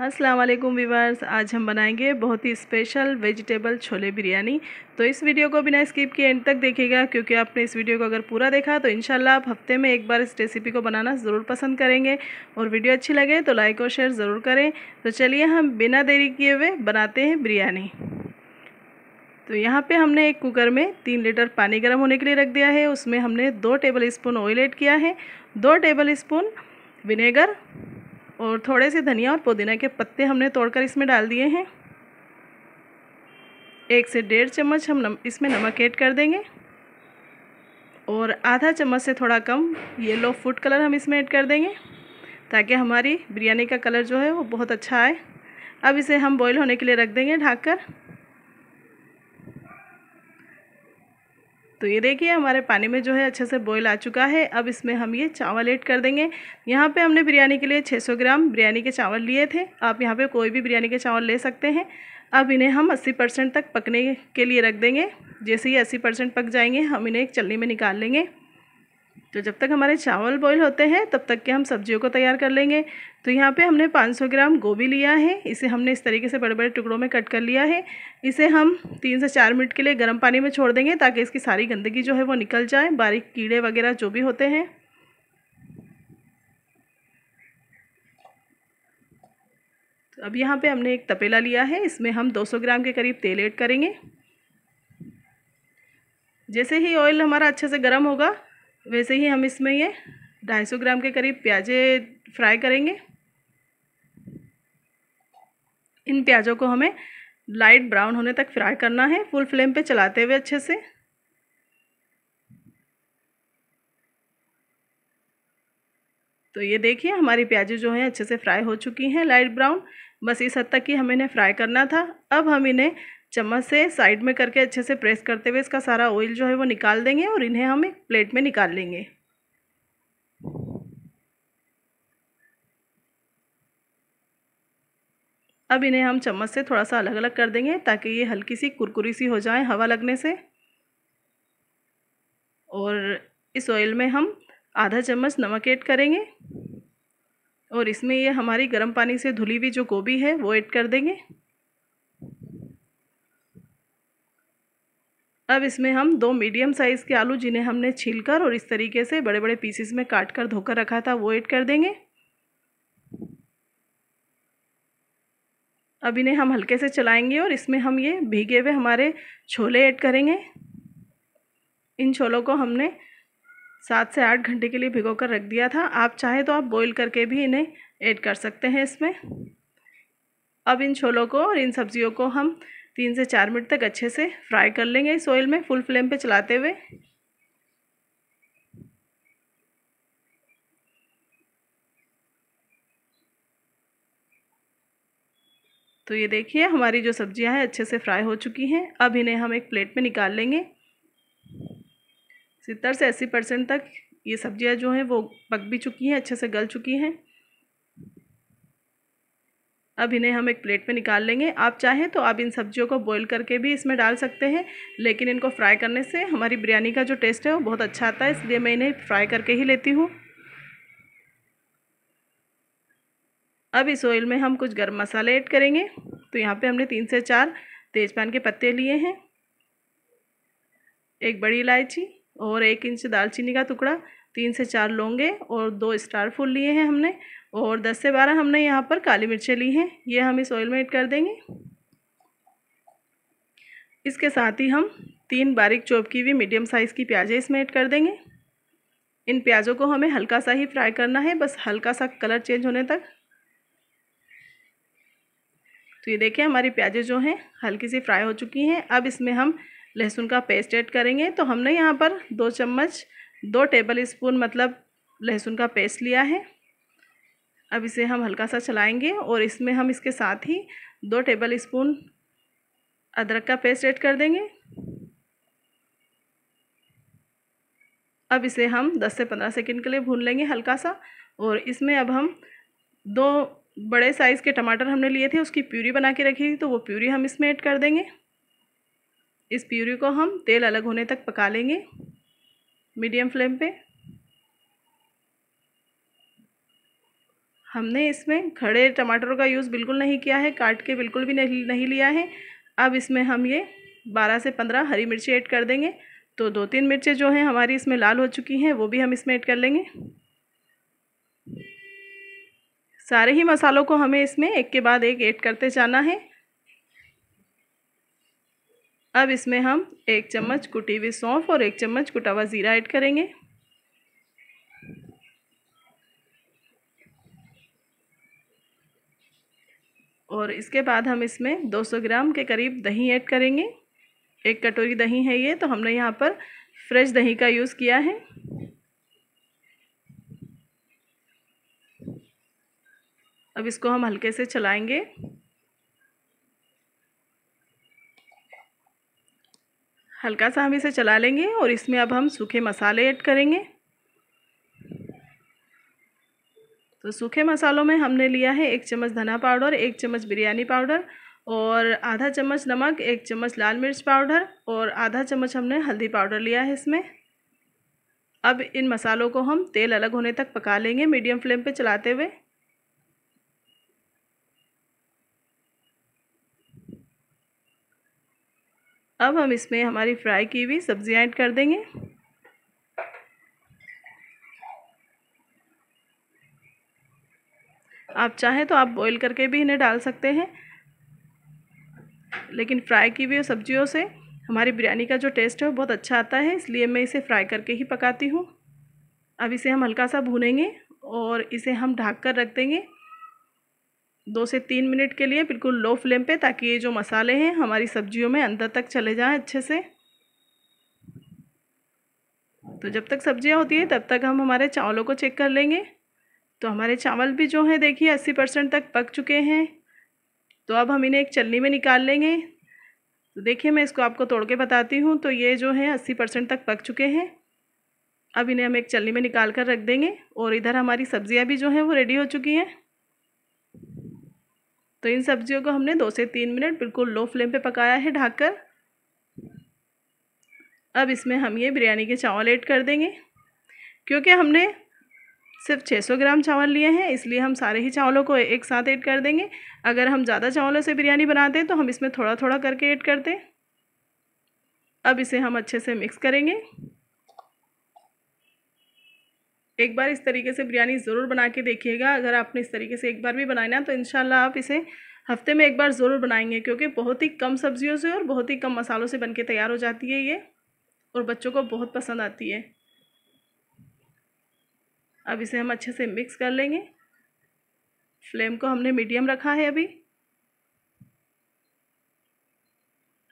अस्सलाम वालेकुम वीवर्स आज हम बनाएंगे बहुत ही स्पेशल वेजिटेबल छोले बिरयानी तो इस वीडियो को बिना स्किप किए एंड तक देखिएगा क्योंकि आपने इस वीडियो को अगर पूरा देखा तो इनशाला आप हफ्ते में एक बार इस रेसिपी को बनाना ज़रूर पसंद करेंगे और वीडियो अच्छी लगे तो लाइक और शेयर ज़रूर करें तो चलिए हम बिना देरी किए हुए बनाते हैं बिरयानी तो यहाँ पे हमने एक कुकर में तीन लीटर पानी गर्म होने के लिए रख दिया है उसमें हमने दो टेबल स्पून ऑयल ऐड किया है दो टेबल स्पून विनेगर और थोड़े से धनिया और पुदीना के पत्ते हमने तोड़कर इसमें डाल दिए हैं एक से डेढ़ चम्मच हम नम, इसमें नमक ऐड कर देंगे और आधा चम्मच से थोड़ा कम येलो फूड कलर हम इसमें ऐड कर देंगे ताकि हमारी बिरयानी का कलर जो है वो बहुत अच्छा आए अब इसे हम बॉईल होने के लिए रख देंगे ढाक कर तो ये देखिए हमारे पानी में जो है अच्छे से बॉयल आ चुका है अब इसमें हम ये चावल ऐड कर देंगे यहाँ पे हमने बिरयानी के लिए 600 ग्राम बिरयानी के चावल लिए थे आप यहाँ पे कोई भी बिरयानी के चावल ले सकते हैं अब इन्हें हम 80 परसेंट तक पकने के लिए रख देंगे जैसे ही 80 परसेंट पक जाएंगे हम इन्हें एक चलनी में निकाल लेंगे तो जब तक हमारे चावल बॉईल होते हैं तब तक के हम सब्जियों को तैयार कर लेंगे तो यहाँ पे हमने 500 ग्राम गोभी लिया है इसे हमने इस तरीके से बड़े बड़े टुकड़ों में कट कर लिया है इसे हम तीन से चार मिनट के लिए गर्म पानी में छोड़ देंगे ताकि इसकी सारी गंदगी जो है वो निकल जाए बारीक कीड़े वगैरह जो भी होते हैं तो अब यहाँ पर हमने एक तपेला लिया है इसमें हम दो ग्राम के करीब तेल ऐड करेंगे जैसे ही ऑयल हमारा अच्छे से गर्म होगा वैसे ही हम इसमें ये 250 ग्राम के करीब प्याजे फ्राई करेंगे इन प्याज़ों को हमें लाइट ब्राउन होने तक फ्राई करना है फुल फ्लेम पे चलाते हुए अच्छे से तो ये देखिए हमारी प्याजे जो हैं अच्छे से फ्राई हो चुकी हैं लाइट ब्राउन बस इस हद तक ही हमें इन्हें फ्राई करना था अब हम इन्हें चम्मच से साइड में करके अच्छे से प्रेस करते हुए इसका सारा ऑयल जो है वो निकाल देंगे और इन्हें हम एक प्लेट में निकाल लेंगे अब इन्हें हम चम्मच से थोड़ा सा अलग अलग कर देंगे ताकि ये हल्की सी कुरकुरी सी हो जाए हवा लगने से और इस ऑयल में हम आधा चम्मच नमक ऐड करेंगे और इसमें ये हमारी गर्म पानी से धुली हुई जो गोभी है वो ऐड कर देंगे अब इसमें हम दो मीडियम साइज़ के आलू जिन्हें हमने छीलकर और इस तरीके से बड़े बड़े पीसेस में काट कर धोकर रखा था वो ऐड कर देंगे अब इन्हें हम हल्के से चलाएंगे और इसमें हम ये भीगे हुए हमारे छोले ऐड करेंगे इन छोलों को हमने सात से आठ घंटे के लिए भिगो कर रख दिया था आप चाहे तो आप बॉईल करके भी इन्हें ऐड कर सकते हैं इसमें अब इन छोलों को और इन सब्ज़ियों को हम तीन से चार मिनट तक अच्छे से फ्राई कर लेंगे इस ऑयल में फुल फ्लेम पे चलाते हुए तो ये देखिए हमारी जो सब्जियां हैं अच्छे से फ्राई हो चुकी हैं अब इन्हें हम एक प्लेट में निकाल लेंगे सत्तर से अस्सी परसेंट तक ये सब्जियां जो हैं वो पक भी चुकी हैं अच्छे से गल चुकी हैं अब इन्हें हम एक प्लेट में निकाल लेंगे आप चाहें तो आप इन सब्जियों को बॉईल करके भी इसमें डाल सकते हैं लेकिन इनको फ्राई करने से हमारी बिरयानी का जो टेस्ट है वो बहुत अच्छा आता है इसलिए मैं इन्हें फ्राई करके ही लेती हूँ अब इस ऑयल में हम कुछ गर्म मसाले ऐड करेंगे तो यहाँ पर हमने तीन से चार तेज़पान के पत्ते लिए हैं एक बड़ी इलायची और एक इंच दालचीनी का टुकड़ा तीन से चार लौंगे और दो स्टार फूल लिए हैं हमने और 10 से 12 हमने यहाँ पर काली मिर्चें ली हैं ये हम इस ऑयल में ऐड कर देंगे इसके साथ ही हम तीन बारीक चौप की हुई मीडियम साइज़ की प्याजें इसमें ऐड कर देंगे इन प्याज़ों को हमें हल्का सा ही फ्राई करना है बस हल्का सा कलर चेंज होने तक तो ये देखिए हमारी प्याजें जो हैं हल्की सी फ्राई हो चुकी हैं अब इसमें हम लहसुन का पेस्ट ऐड करेंगे तो हमने यहाँ पर दो चम्मच दो टेबल स्पून मतलब लहसुन का पेस्ट लिया है अब इसे हम हल्का सा चलाएंगे और इसमें हम इसके साथ ही दो टेबल स्पून अदरक का पेस्ट ऐड कर देंगे अब इसे हम 10 से 15 सेकंड के लिए भून लेंगे हल्का सा और इसमें अब हम दो बड़े साइज़ के टमाटर हमने लिए थे उसकी प्यूरी बना के रखी थी तो वो प्यूरी हम इसमें ऐड कर देंगे इस प्यूरी को हम तेल अलग होने तक पका लेंगे मीडियम फ्लेम पे हमने इसमें खड़े टमाटरों का यूज़ बिल्कुल नहीं किया है काट के बिल्कुल भी नहीं नहीं लिया है अब इसमें हम ये बारह से पंद्रह हरी मिर्ची ऐड कर देंगे तो दो तीन मिर्चें जो हैं हमारी इसमें लाल हो चुकी हैं वो भी हम इसमें ऐड कर लेंगे सारे ही मसालों को हमें इसमें एक के बाद एक ऐड करते जाना है अब इसमें हम एक चम्मच कुटी हुई सौंफ और एक चम्मच कुटा हुआ ज़ीरा ऐड करेंगे और इसके बाद हम इसमें 200 ग्राम के करीब दही ऐड करेंगे एक कटोरी दही है ये तो हमने यहाँ पर फ्रेश दही का यूज़ किया है अब इसको हम हल्के से चलाएंगे हल्का सा हम इसे चला लेंगे और इसमें अब हम सूखे मसाले ऐड करेंगे तो सूखे मसालों में हमने लिया है एक चम्मच धना पाउडर एक चम्मच बिरयानी पाउडर और आधा चम्मच नमक एक चम्मच लाल मिर्च पाउडर और आधा चम्मच हमने हल्दी पाउडर लिया है इसमें अब इन मसालों को हम तेल अलग होने तक पका लेंगे मीडियम फ्लेम पे चलाते हुए अब हम इसमें हमारी फ्राई की हुई सब्ज़ियाँ ऐड कर देंगे आप चाहें तो आप बॉईल करके भी इन्हें डाल सकते हैं लेकिन फ्राई की हुई सब्जियों से हमारी बिरयानी का जो टेस्ट है वो बहुत अच्छा आता है इसलिए मैं इसे फ्राई करके ही पकाती हूँ अब इसे हम हल्का सा भूनेंगे और इसे हम ढाक कर रख देंगे दो से तीन मिनट के लिए बिल्कुल लो फ्लेम पे ताकि ये जो मसाले हैं हमारी सब्जियों में अंदर तक चले जाएं अच्छे से तो जब तक सब्जियां होती हैं तब तक हम हमारे चावलों को चेक कर लेंगे तो हमारे चावल भी जो हैं देखिए अस्सी परसेंट तक पक चुके हैं तो अब हम इन्हें एक चलनी में निकाल लेंगे तो देखिए मैं इसको आपको तोड़ के बताती हूँ तो ये जो है अस्सी परसेंट तक पक चुके हैं अब इन्हें हम एक चलनी में निकाल कर रख देंगे और इधर हमारी सब्जियाँ भी जो हैं वो रेडी हो चुकी हैं तो इन सब्जियों को हमने दो से तीन मिनट बिल्कुल लो फ्लेम पर पकाया है ढाक अब इसमें हम ये बिरयानी के चावल ऐड कर देंगे क्योंकि हमने सिर्फ 600 ग्राम चावल लिए हैं इसलिए हम सारे ही चावलों को एक साथ ऐड कर देंगे अगर हम ज़्यादा चावलों से बिरयानी बनाते हैं तो हम इसमें थोड़ा थोड़ा करके ऐड करते अब इसे हम अच्छे से मिक्स करेंगे एक बार इस तरीके से बिरयानी ज़रूर बना के देखिएगा अगर आपने इस तरीके से एक बार भी बनाया तो इन आप इसे हफ्ते में एक बार ज़रूर बनाएंगे क्योंकि बहुत ही कम सब्जियों से और बहुत ही कम मसालों से बनके तैयार हो जाती है ये और बच्चों को बहुत पसंद आती है अब इसे हम अच्छे से मिक्स कर लेंगे फ्लेम को हमने मीडियम रखा है अभी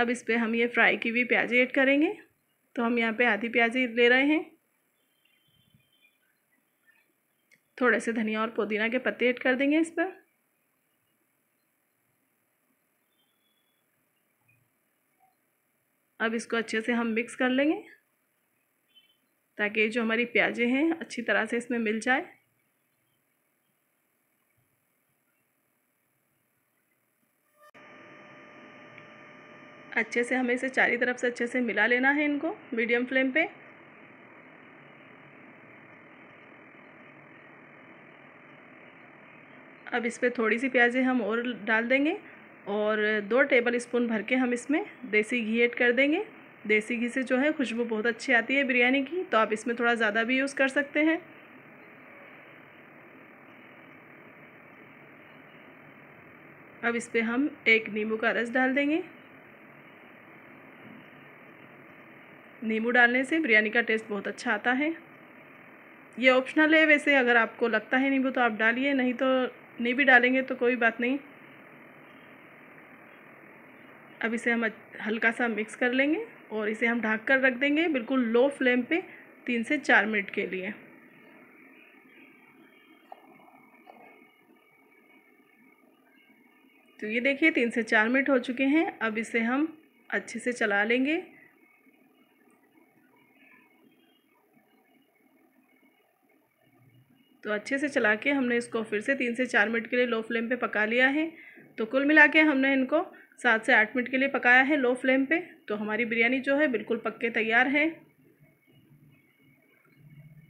अब इस पर हम ये फ्राई की हुई प्याजी ऐड करेंगे तो हम यहाँ पे आधी प्याजी ले रहे हैं थोड़े से धनिया और पुदीना के पत्ते ऐड कर देंगे इस पर अब इसको अच्छे से हम मिक्स कर लेंगे ताकि जो हमारी प्याज़े हैं अच्छी तरह से इसमें मिल जाए अच्छे से हमें इसे चारों तरफ से अच्छे से मिला लेना है इनको मीडियम फ्लेम पे अब इस पर थोड़ी सी प्याजें हम और डाल देंगे और दो टेबल स्पून भर के हम इसमें देसी घी ऐड कर देंगे देसी घी से जो है खुशबू बहुत अच्छी आती है बिरयानी की तो आप इसमें थोड़ा ज़्यादा भी यूज़ कर सकते हैं अब इस पर हम एक नींबू का रस डाल देंगे नींबू डालने से बिरयानी का टेस्ट बहुत अच्छा आता है ये ऑप्शनल है वैसे अगर आपको लगता है नींबू तो आप डालिए नहीं तो नहीं भी डालेंगे तो कोई बात नहीं अब इसे हम हल्का सा मिक्स कर लेंगे और इसे हम ढक कर रख देंगे बिल्कुल लो फ्लेम पे तीन से चार मिनट के लिए तो ये देखिए तीन से चार मिनट हो चुके हैं अब इसे हम अच्छे से चला लेंगे तो अच्छे से चला के हमने इसको फिर से तीन से चार मिनट के लिए लो फ्लेम पे पका लिया है तो कुल मिला के हमने इनको सात से आठ मिनट के लिए पकाया है लो फ्लेम पे तो हमारी बिरयानी जो है बिल्कुल पक के तैयार है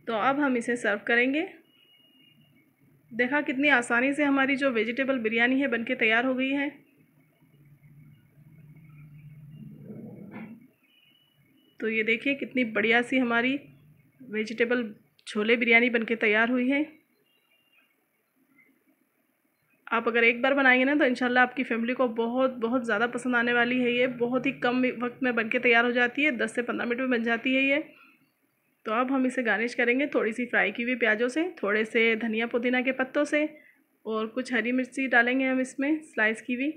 तो अब हम इसे सर्व करेंगे देखा कितनी आसानी से हमारी जो वेजिटेबल बिरयानी है बनके तैयार हो गई है तो ये देखिए कितनी बढ़िया सी हमारी वेजिटेबल छोले बिरयानी बनके तैयार हुई है आप अगर एक बार बनाएंगे ना तो इनशाला आपकी फ़ैमिली को बहुत बहुत ज़्यादा पसंद आने वाली है ये बहुत ही कम वक्त में बन के तैयार हो जाती है दस से पंद्रह मिनट में बन जाती है ये तो अब हम इसे गार्निश करेंगे थोड़ी सी फ्राई की हुई प्याज़ों से थोड़े से धनिया पुदीना के पत्तों से और कुछ हरी मिर्ची डालेंगे हम इसमें स्लाइस की हुई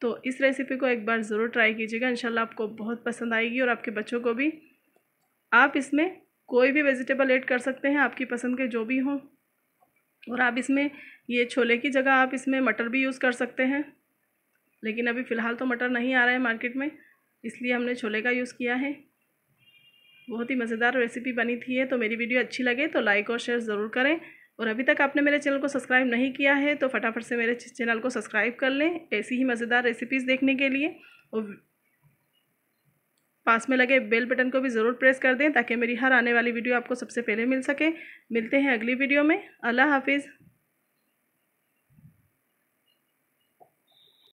तो इस रेसिपी को एक बार ज़रूर ट्राई कीजिएगा इनशाला आपको बहुत पसंद आएगी और आपके बच्चों को भी आप इसमें कोई भी वेजिटेबल ऐड कर सकते हैं आपकी पसंद के जो भी हों और आप इसमें ये छोले की जगह आप इसमें मटर भी यूज़ कर सकते हैं लेकिन अभी फ़िलहाल तो मटर नहीं आ रहा है मार्केट में इसलिए हमने छोले का यूज़ किया है बहुत ही मज़ेदार रेसिपी बनी थी है तो मेरी वीडियो अच्छी लगे तो लाइक और शेयर ज़रूर करें और अभी तक आपने मेरे चैनल को सब्सक्राइब नहीं किया है तो फटाफट से मेरे चैनल को सब्सक्राइब कर लें ऐसी ही मज़ेदार रेसिपीज़ देखने के लिए और पास में लगे बेल बटन को भी ज़रूर प्रेस कर दें ताकि मेरी हर आने वाली वीडियो आपको सबसे पहले मिल सके मिलते हैं अगली वीडियो में अल्लाह हाफिज़